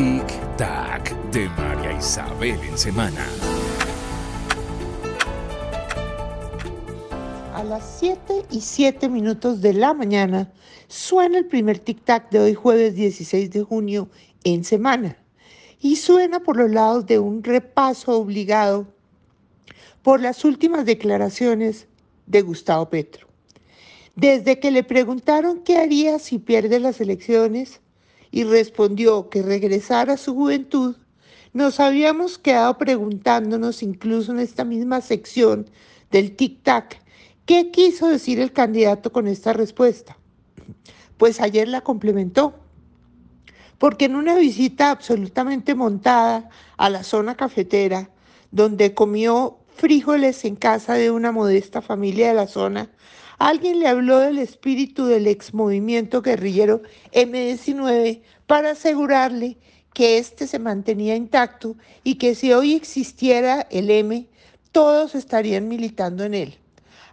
Tic Tac de María Isabel en semana. A las 7 y 7 minutos de la mañana suena el primer Tic Tac de hoy jueves 16 de junio en semana y suena por los lados de un repaso obligado por las últimas declaraciones de Gustavo Petro. Desde que le preguntaron qué haría si pierde las elecciones, y respondió que regresara a su juventud, nos habíamos quedado preguntándonos, incluso en esta misma sección del tic-tac, ¿qué quiso decir el candidato con esta respuesta? Pues ayer la complementó, porque en una visita absolutamente montada a la zona cafetera, donde comió frijoles en casa de una modesta familia de la zona, Alguien le habló del espíritu del exmovimiento guerrillero M19 para asegurarle que éste se mantenía intacto y que si hoy existiera el M, todos estarían militando en él.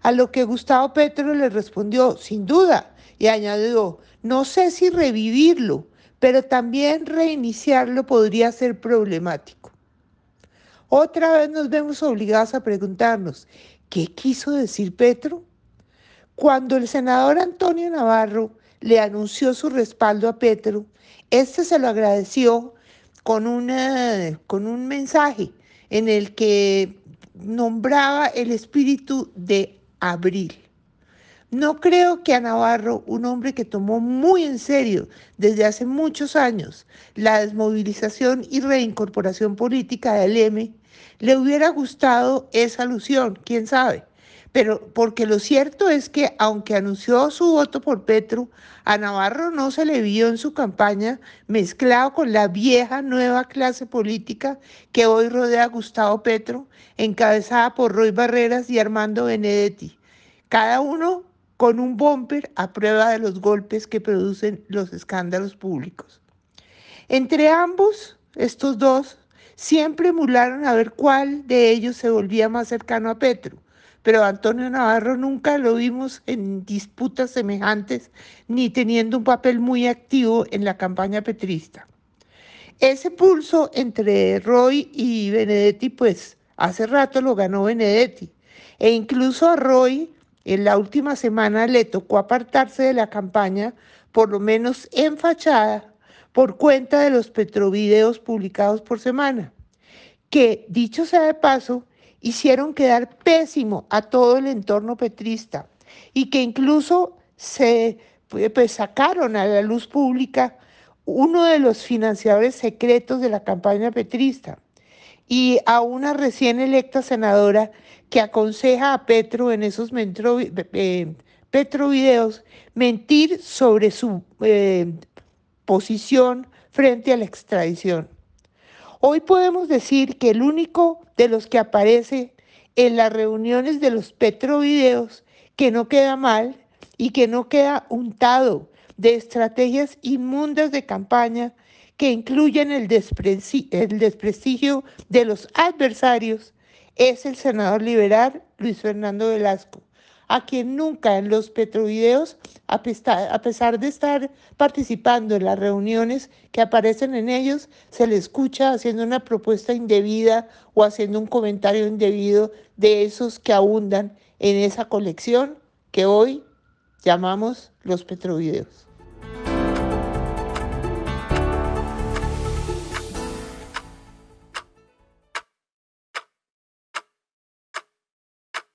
A lo que Gustavo Petro le respondió, sin duda, y añadió, no sé si revivirlo, pero también reiniciarlo podría ser problemático. Otra vez nos vemos obligados a preguntarnos, ¿qué quiso decir Petro? Cuando el senador Antonio Navarro le anunció su respaldo a Petro, este se lo agradeció con, con un mensaje en el que nombraba el espíritu de abril. No creo que a Navarro, un hombre que tomó muy en serio desde hace muchos años la desmovilización y reincorporación política del M, le hubiera gustado esa alusión, quién sabe pero porque lo cierto es que aunque anunció su voto por Petro, a Navarro no se le vio en su campaña mezclado con la vieja nueva clase política que hoy rodea a Gustavo Petro, encabezada por Roy Barreras y Armando Benedetti, cada uno con un bumper a prueba de los golpes que producen los escándalos públicos. Entre ambos, estos dos, siempre emularon a ver cuál de ellos se volvía más cercano a Petro pero Antonio Navarro nunca lo vimos en disputas semejantes ni teniendo un papel muy activo en la campaña petrista. Ese pulso entre Roy y Benedetti, pues hace rato lo ganó Benedetti. E incluso a Roy en la última semana le tocó apartarse de la campaña, por lo menos en fachada, por cuenta de los petrovideos publicados por semana. Que, dicho sea de paso, hicieron quedar pésimo a todo el entorno petrista y que incluso se pues, sacaron a la luz pública uno de los financiadores secretos de la campaña petrista y a una recién electa senadora que aconseja a Petro en esos eh, Petrovideos mentir sobre su eh, posición frente a la extradición. Hoy podemos decir que el único de los que aparece en las reuniones de los petrovideos que no queda mal y que no queda untado de estrategias inmundas de campaña que incluyen el, desprestigio de los adversarios es el senador liberal Luis Fernando Velasco a quien nunca en los petrovideos, a pesar de estar participando en las reuniones que aparecen en ellos, se le escucha haciendo una propuesta indebida o haciendo un comentario indebido de esos que abundan en esa colección que hoy llamamos los petrovideos.